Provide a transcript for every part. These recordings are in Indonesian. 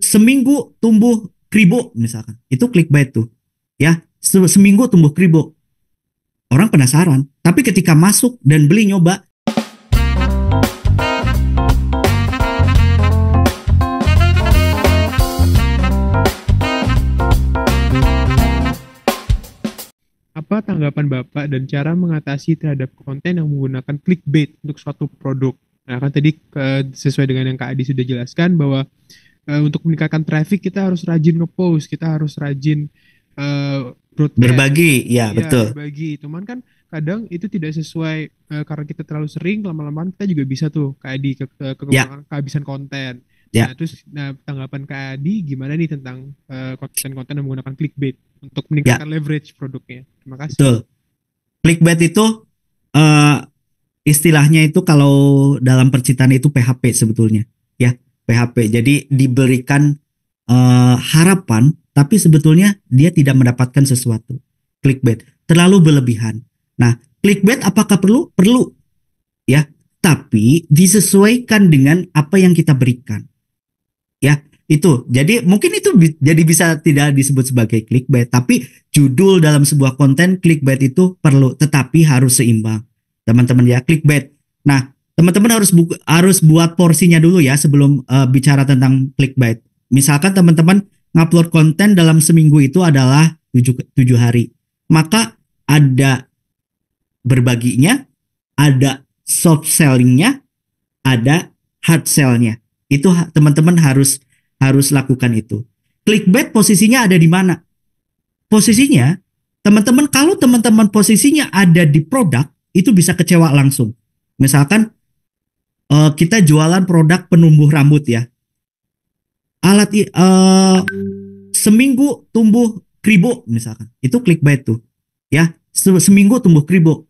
seminggu tumbuh kribo misalkan itu clickbait tuh ya seminggu tumbuh kribo orang penasaran tapi ketika masuk dan beli nyoba apa tanggapan Bapak dan cara mengatasi terhadap konten yang menggunakan clickbait untuk suatu produk? Nah, kan tadi sesuai dengan yang Kak Adi sudah jelaskan bahwa uh, untuk meningkatkan traffic kita harus rajin ngepost, kita harus rajin uh, berbagi, ya, ya betul. Berbagi, cuman kan kadang itu tidak sesuai uh, karena kita terlalu sering lama-lama kita juga bisa tuh kayak di ke, ke, ke ya. kehabisan konten. Ya. Nah, terus nah tanggapan Kak Adi gimana nih tentang konten-konten uh, yang menggunakan clickbait untuk meningkatkan ya. leverage produknya? Terima kasih. Betul. Clickbait itu uh, istilahnya itu kalau dalam percintaan itu PHP sebetulnya. PHP. Jadi diberikan uh, harapan, tapi sebetulnya dia tidak mendapatkan sesuatu. Clickbait terlalu berlebihan. Nah, clickbait apakah perlu? Perlu, ya. Tapi disesuaikan dengan apa yang kita berikan, ya itu. Jadi mungkin itu bi jadi bisa tidak disebut sebagai clickbait, tapi judul dalam sebuah konten clickbait itu perlu, tetapi harus seimbang, teman-teman ya clickbait. Nah, teman-teman harus bu harus buat porsinya dulu ya sebelum uh, bicara tentang clickbait. Misalkan teman-teman ngupload konten dalam seminggu itu adalah 7 7 hari. Maka ada berbaginya, ada soft sellingnya, ada hard sellnya. Itu teman-teman harus harus lakukan itu. Clickbait posisinya ada di mana? Posisinya teman-teman kalau teman-teman posisinya ada di produk itu bisa kecewa langsung. Misalkan uh, kita jualan produk penumbuh rambut ya. Alat uh, seminggu tumbuh kribo misalkan. Itu klik clickbait tuh. Ya, seminggu tumbuh kribo.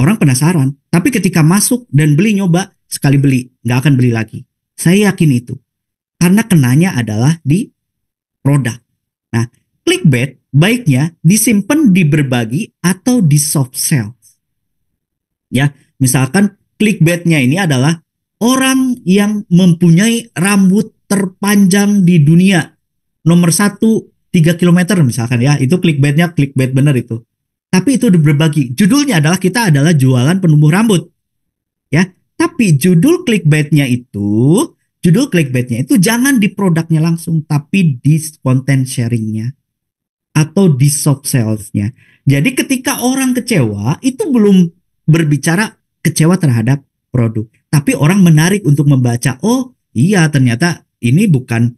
Orang penasaran, tapi ketika masuk dan beli nyoba sekali beli, nggak akan beli lagi. Saya yakin itu. Karena kenanya adalah di produk. Nah, clickbait baiknya disimpan di berbagi atau di soft sell. Ya, misalkan clickbaitnya ini adalah orang yang mempunyai rambut terpanjang di dunia nomor satu tiga kilometer misalkan ya itu clickbaitnya clickbait bener itu tapi itu berbagi judulnya adalah kita adalah jualan penumbuh rambut ya tapi judul clickbaitnya itu judul clickbaitnya itu jangan di produknya langsung tapi di konten sharingnya atau di soft salesnya jadi ketika orang kecewa itu belum berbicara kecewa terhadap produk. Tapi orang menarik untuk membaca, oh iya ternyata ini bukan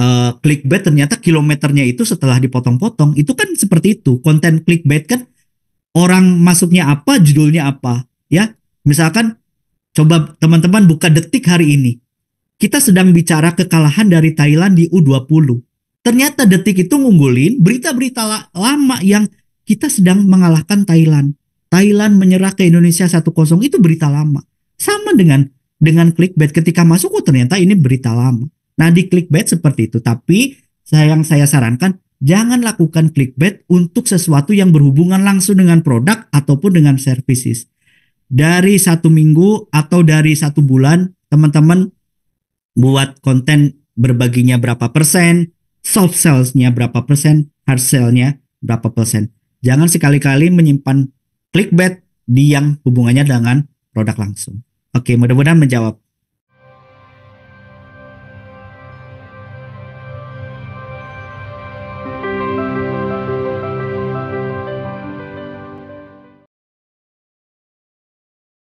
uh, clickbait, ternyata kilometernya itu setelah dipotong-potong. Itu kan seperti itu, konten clickbait kan orang masuknya apa, judulnya apa. ya Misalkan coba teman-teman buka detik hari ini. Kita sedang bicara kekalahan dari Thailand di U20. Ternyata detik itu ngunggulin berita-berita lama yang kita sedang mengalahkan Thailand. Thailand menyerah ke Indonesia 1-0 itu berita lama. Sama dengan dengan clickbait ketika masuk oh ternyata ini berita lama. Nah, di clickbait seperti itu, tapi sayang saya sarankan jangan lakukan clickbait untuk sesuatu yang berhubungan langsung dengan produk ataupun dengan services. Dari satu minggu atau dari satu bulan, teman-teman buat konten berbaginya berapa persen, soft sales-nya berapa persen, hard sellnya nya berapa persen. Jangan sekali-kali menyimpan clickbait di yang hubungannya dengan produk langsung. Oke, mudah-mudahan menjawab.